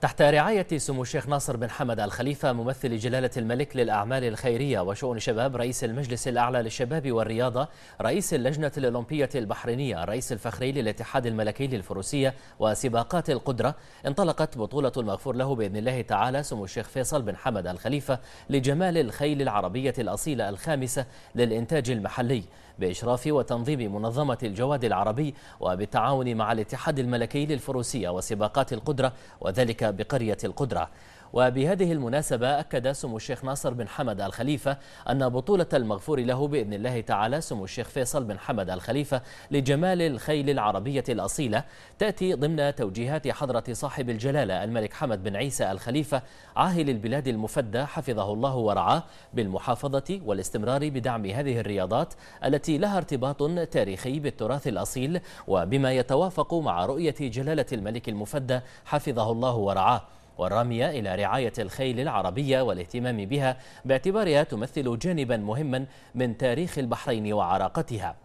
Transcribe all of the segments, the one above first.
تحت رعاية سمو الشيخ ناصر بن حمد الخليفة ممثل جلالة الملك للأعمال الخيرية وشؤون شباب رئيس المجلس الأعلى للشباب والرياضة رئيس اللجنة الأولمبية البحرينية الرئيس الفخري للاتحاد الملكي للفروسية وسباقات القدرة انطلقت بطولة المغفور له بإذن الله تعالى سمو الشيخ فيصل بن حمد الخليفة لجمال الخيل العربية الأصيلة الخامسة للإنتاج المحلي بإشراف وتنظيم منظمة الجواد العربي وبالتعاون مع الاتحاد الملكي للفروسية وسباقات القدرة وذلك بقرية القدرة وبهذه المناسبة أكد سمو الشيخ ناصر بن حمد الخليفة أن بطولة المغفور له بإذن الله تعالى سمو الشيخ فيصل بن حمد الخليفة لجمال الخيل العربية الأصيلة تأتي ضمن توجيهات حضرة صاحب الجلالة الملك حمد بن عيسى الخليفة عاهل البلاد المفدى حفظه الله ورعاه بالمحافظة والاستمرار بدعم هذه الرياضات التي لها ارتباط تاريخي بالتراث الأصيل وبما يتوافق مع رؤية جلالة الملك المفدى حفظه الله ورعاه والرامية إلى رعاية الخيل العربية والاهتمام بها باعتبارها تمثل جانبا مهما من تاريخ البحرين وعراقتها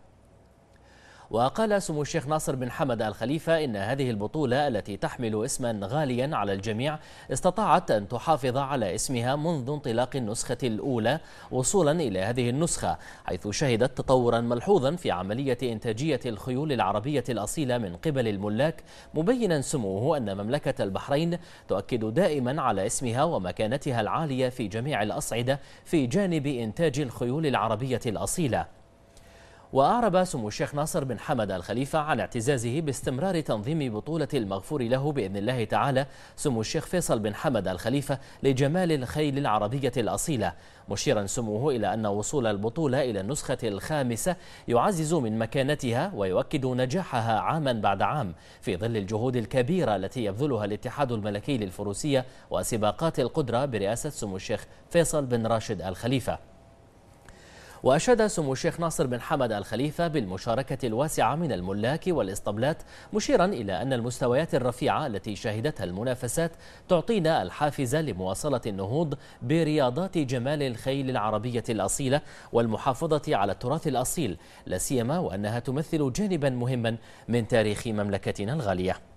وقال سمو الشيخ ناصر بن حمد الخليفة إن هذه البطولة التي تحمل اسما غاليا على الجميع استطاعت أن تحافظ على اسمها منذ انطلاق النسخة الأولى وصولا إلى هذه النسخة حيث شهدت تطورا ملحوظا في عملية إنتاجية الخيول العربية الأصيلة من قبل الملاك مبينا سموه أن مملكة البحرين تؤكد دائما على اسمها ومكانتها العالية في جميع الأصعدة في جانب إنتاج الخيول العربية الأصيلة وأعرب سمو الشيخ ناصر بن حمد الخليفة عن اعتزازه باستمرار تنظيم بطولة المغفور له بإذن الله تعالى سمو الشيخ فيصل بن حمد الخليفة لجمال الخيل العربية الأصيلة مشيرا سموه إلى أن وصول البطولة إلى النسخة الخامسة يعزز من مكانتها ويؤكد نجاحها عاما بعد عام في ظل الجهود الكبيرة التي يبذلها الاتحاد الملكي للفروسية وسباقات القدرة برئاسة سمو الشيخ فيصل بن راشد الخليفة وأشاد سمو الشيخ ناصر بن حمد الخليفة بالمشاركة الواسعة من الملاك والإسطبلات مشيرا إلى أن المستويات الرفيعة التي شهدتها المنافسات تعطينا الحافز لمواصلة النهوض برياضات جمال الخيل العربية الأصيلة والمحافظة على التراث الأصيل لا سيما وأنها تمثل جانبا مهما من تاريخ مملكتنا الغالية